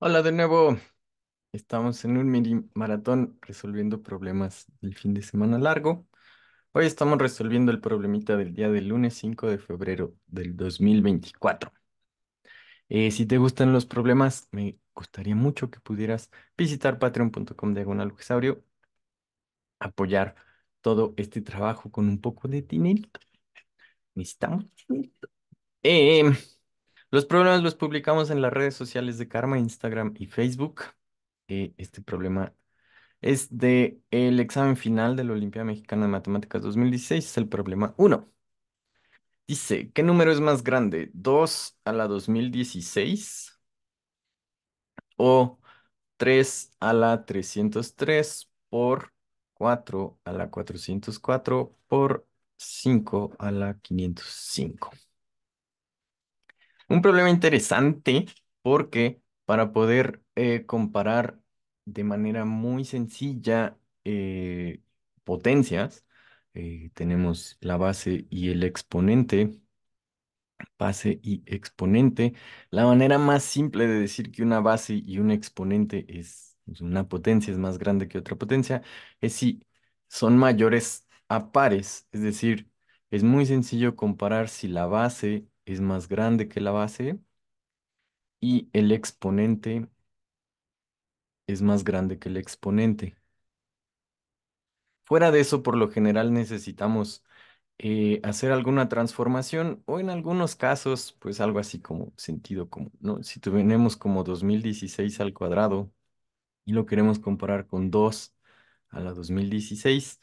Hola de nuevo. Estamos en un mini maratón resolviendo problemas del fin de semana largo. Hoy estamos resolviendo el problemita del día del lunes 5 de febrero del 2024. Eh, si te gustan los problemas, me gustaría mucho que pudieras visitar patreon.com diagonal apoyar todo este trabajo con un poco de dinero. Necesitamos dinero. Eh, em, los problemas los publicamos en las redes sociales de Karma, Instagram y Facebook. Eh, este problema es de el examen final de la Olimpiada Mexicana de Matemáticas 2016, es el problema 1. Dice, ¿qué número es más grande? ¿2 a la 2016? ¿O 3 a la 303 por 4 a la 404 por 5 a la 505? Un problema interesante porque para poder eh, comparar de manera muy sencilla eh, potencias, eh, tenemos la base y el exponente, base y exponente. La manera más simple de decir que una base y un exponente es, es pues, una potencia, es más grande que otra potencia, es si son mayores a pares, es decir, es muy sencillo comparar si la base es más grande que la base y el exponente es más grande que el exponente. Fuera de eso, por lo general necesitamos eh, hacer alguna transformación o en algunos casos, pues algo así como sentido común, ¿no? Si tenemos como 2016 al cuadrado y lo queremos comparar con 2 a la 2016,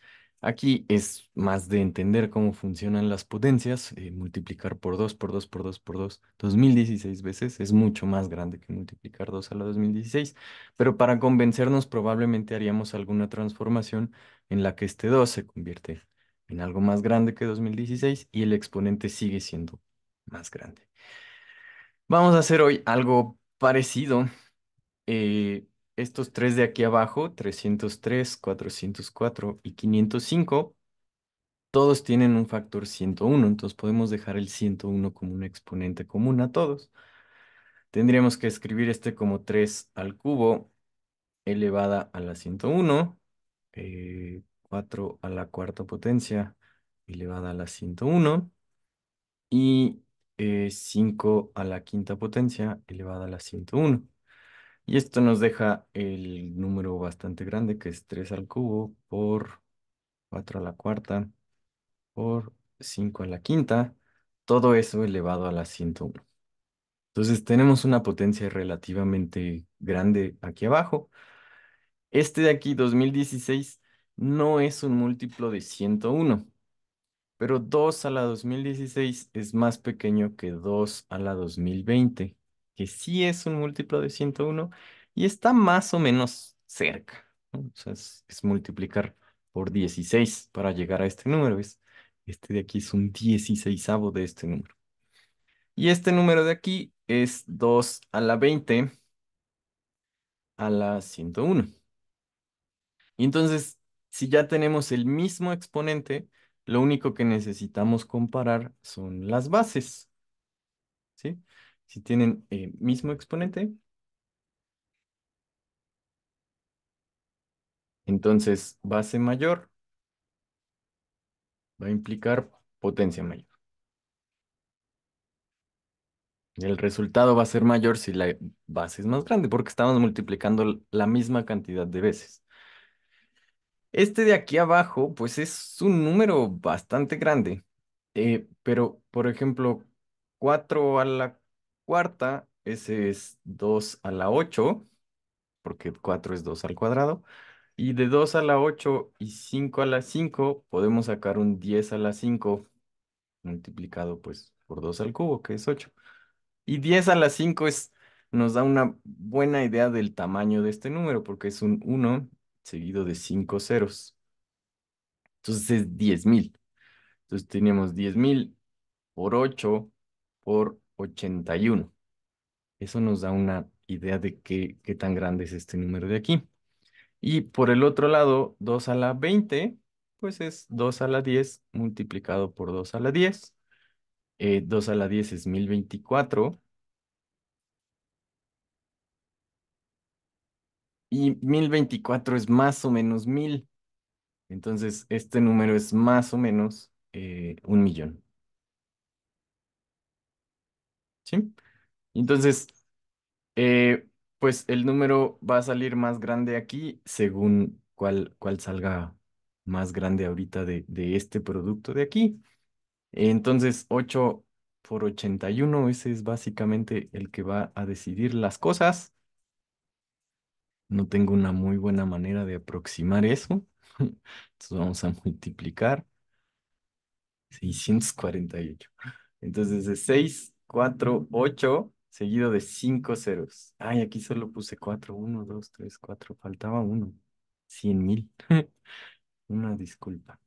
Aquí es más de entender cómo funcionan las potencias, eh, multiplicar por 2, por 2, por 2, por 2, 2016 veces, es mucho más grande que multiplicar 2 a la 2016, pero para convencernos probablemente haríamos alguna transformación en la que este 2 se convierte en algo más grande que 2016 y el exponente sigue siendo más grande. Vamos a hacer hoy algo parecido. Eh, estos tres de aquí abajo, 303, 404 y 505, todos tienen un factor 101, entonces podemos dejar el 101 como un exponente común a todos. Tendríamos que escribir este como 3 al cubo elevada a la 101, 4 eh, a la cuarta potencia elevada a la 101 y 5 eh, a la quinta potencia elevada a la 101. Y esto nos deja el número bastante grande, que es 3 al cubo por 4 a la cuarta por 5 a la quinta, todo eso elevado a la 101. Entonces tenemos una potencia relativamente grande aquí abajo. Este de aquí, 2016, no es un múltiplo de 101, pero 2 a la 2016 es más pequeño que 2 a la 2020 que sí es un múltiplo de 101 y está más o menos cerca. sea, es, multiplicar por 16 para llegar a este número. ¿ves? este de aquí es un 16 de este número. Y este número de aquí es 2 a la 20 a la 101. Y entonces, si ya tenemos el mismo exponente, lo único que necesitamos comparar son las bases. ¿Sí? si tienen el eh, mismo exponente, entonces base mayor va a implicar potencia mayor. El resultado va a ser mayor si la base es más grande, porque estamos multiplicando la misma cantidad de veces. Este de aquí abajo, pues es un número bastante grande, eh, pero por ejemplo, 4 a la cuarta, ese es 2 a la 8, porque 4 es 2 al cuadrado. Y de 2 a la 8 y 5 a la 5 podemos sacar un 10 a la 5 multiplicado pues por 2 al cubo, que es 8. Y 10 a la 5 nos da una buena idea del tamaño de este número, porque es un 1 seguido de 5 ceros. Entonces es 10.000. Entonces tenemos 10.000 por 8 por 81. Eso nos da una idea de qué, qué tan grande es este número de aquí. Y por el otro lado, 2 a la 20, pues es 2 a la 10 multiplicado por 2 a la 10. Eh, 2 a la 10 es 1024. Y 1024 es más o menos 1000. Entonces, este número es más o menos eh, un millón. ¿sí? Entonces, eh, pues el número va a salir más grande aquí según cuál, cuál salga más grande ahorita de, de este producto de aquí. Entonces, 8 por 81, ese es básicamente el que va a decidir las cosas. No tengo una muy buena manera de aproximar eso. Entonces vamos a multiplicar. 648. Entonces es 6 4, 8, seguido de 5 ceros. Ay, aquí solo puse 4, 1, 2, 3, 4, faltaba uno. 100 mil. Una disculpa.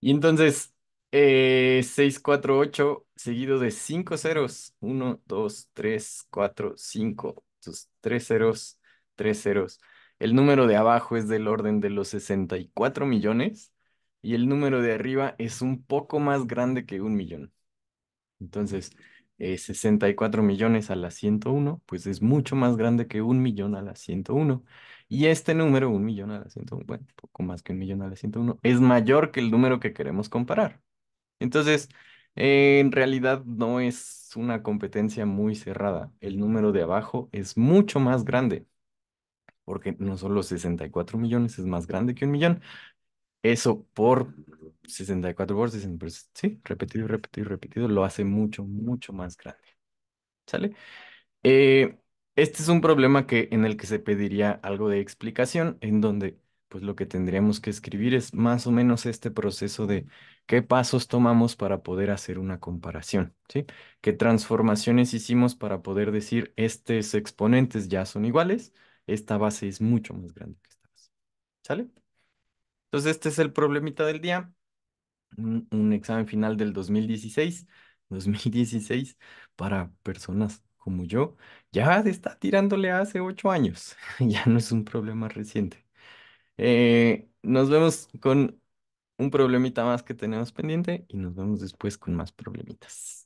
Y entonces, eh, 6, 4, 8, seguido de 5 ceros. 1, 2, 3, 4, 5. Entonces, 3 ceros, 3 ceros. El número de abajo es del orden de los 64 millones y el número de arriba es un poco más grande que un millón. Entonces, 64 eh, millones a la 101, pues es mucho más grande que un millón a la 101. Y este número, un millón a la 101, bueno, poco más que un millón a la 101, es mayor que el número que queremos comparar. Entonces, eh, en realidad no es una competencia muy cerrada. El número de abajo es mucho más grande, porque no solo 64 millones es más grande que un millón, eso por 64 por pues sí, repetido, repetido, repetido, lo hace mucho, mucho más grande. ¿Sale? Eh, este es un problema que, en el que se pediría algo de explicación, en donde pues lo que tendríamos que escribir es más o menos este proceso de qué pasos tomamos para poder hacer una comparación, ¿sí? ¿Qué transformaciones hicimos para poder decir estos exponentes ya son iguales? Esta base es mucho más grande que esta base. ¿Sale? Entonces, este es el problemita del día. Un, examen final del 2016, 2016 para personas como yo, ya se está tirándole hace ocho años. ya no es un problema reciente. Eh, nos vemos con un problemita más que tenemos pendiente y nos vemos después con más problemitas.